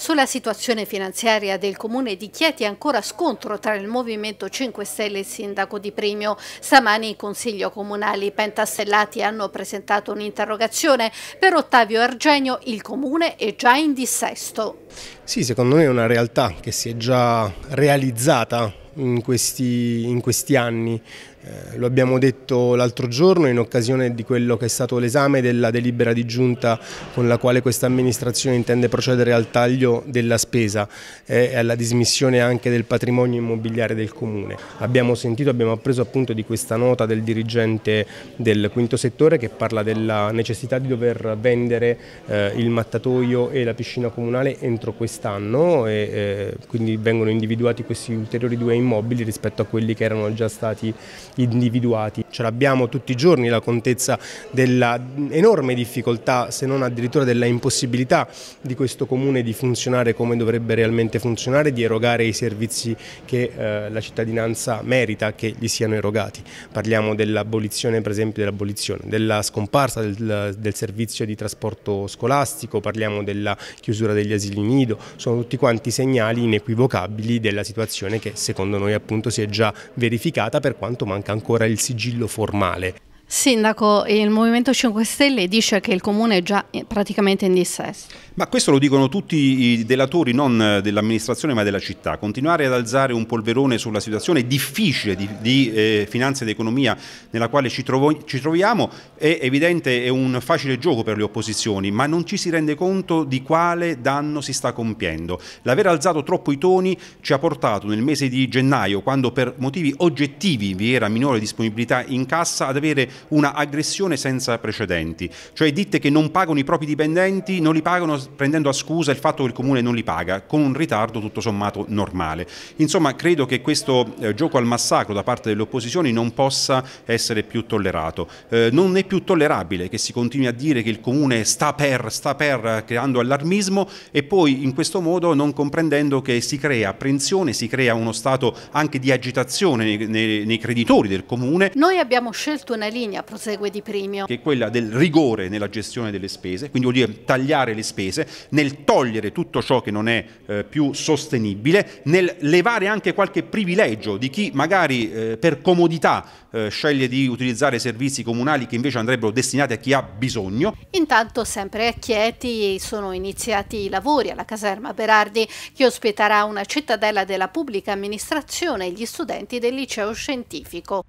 Sulla situazione finanziaria del comune di Chieti ancora scontro tra il Movimento 5 Stelle e il sindaco di Premio. Stamani i Consiglio comunali pentastellati hanno presentato un'interrogazione. Per Ottavio Argenio il comune è già in dissesto. Sì, secondo me è una realtà che si è già realizzata in questi, in questi, anni. Eh, lo abbiamo detto l'altro giorno in occasione di quello che è stato l'esame della delibera di giunta con la quale questa amministrazione intende procedere al taglio della spesa e alla dismissione anche del patrimonio immobiliare del Comune. Abbiamo sentito, abbiamo appreso appunto di questa nota del dirigente del quinto settore che parla della necessità di dover vendere eh, il mattatoio e la piscina comunale entro quest'anno e eh, quindi vengono individuati questi ulteriori due immobili rispetto a quelli che erano già stati individuati. Ce l'abbiamo tutti i giorni la contezza dell'enorme difficoltà, se non addirittura della impossibilità di questo comune di funzionare come dovrebbe realmente funzionare, di erogare i servizi che eh, la cittadinanza merita che gli siano erogati. Parliamo dell'abolizione, per esempio, dell'abolizione, della scomparsa del, del servizio di trasporto scolastico, parliamo della chiusura degli asili nido, sono tutti quanti segnali inequivocabili della situazione che secondo noi appunto si è già verificata per quanto manca manca ancora il sigillo formale. Sindaco, il Movimento 5 Stelle dice che il Comune è già praticamente in dissesto. Ma questo lo dicono tutti i delatori, non eh, dell'amministrazione ma della città. Continuare ad alzare un polverone sulla situazione difficile di, di eh, finanza ed economia nella quale ci, trovo, ci, troviamo è evidente, è un facile gioco per le opposizioni, ma non ci si rende conto di quale danno si sta compiendo. L'aver alzato troppo i toni ci ha portato nel mese di gennaio, quando per motivi oggettivi vi era minore disponibilità in cassa, ad avere una aggressione senza precedenti, cioè ditte che non pagano i propri dipendenti, non li pagano prendendo a scusa il fatto che il comune non li paga, con un ritardo tutto sommato normale. Insomma, credo che questo eh, gioco al massacro da parte delle opposizioni non possa essere più tollerato. Eh, non è più tollerabile che si continui a dire che il comune sta per, sta per, eh, creando allarmismo e poi in questo modo non comprendendo che si crea apprensione, si crea uno stato anche di agitazione nei, nei, nei creditori del comune. Noi abbiamo scelto una linea linea, prosegue Di Primio. Che è quella del rigore nella gestione delle spese, quindi vuol dire tagliare le spese, nel togliere tutto ciò che non è eh, più sostenibile, nel levare anche qualche privilegio di chi magari eh, per comodità eh, sceglie di utilizzare servizi comunali che invece andrebbero destinati a chi ha bisogno. Intanto sempre a Chieti sono iniziati i lavori alla caserma Berardi che ospiterà una cittadella della pubblica amministrazione e gli studenti del liceo scientifico.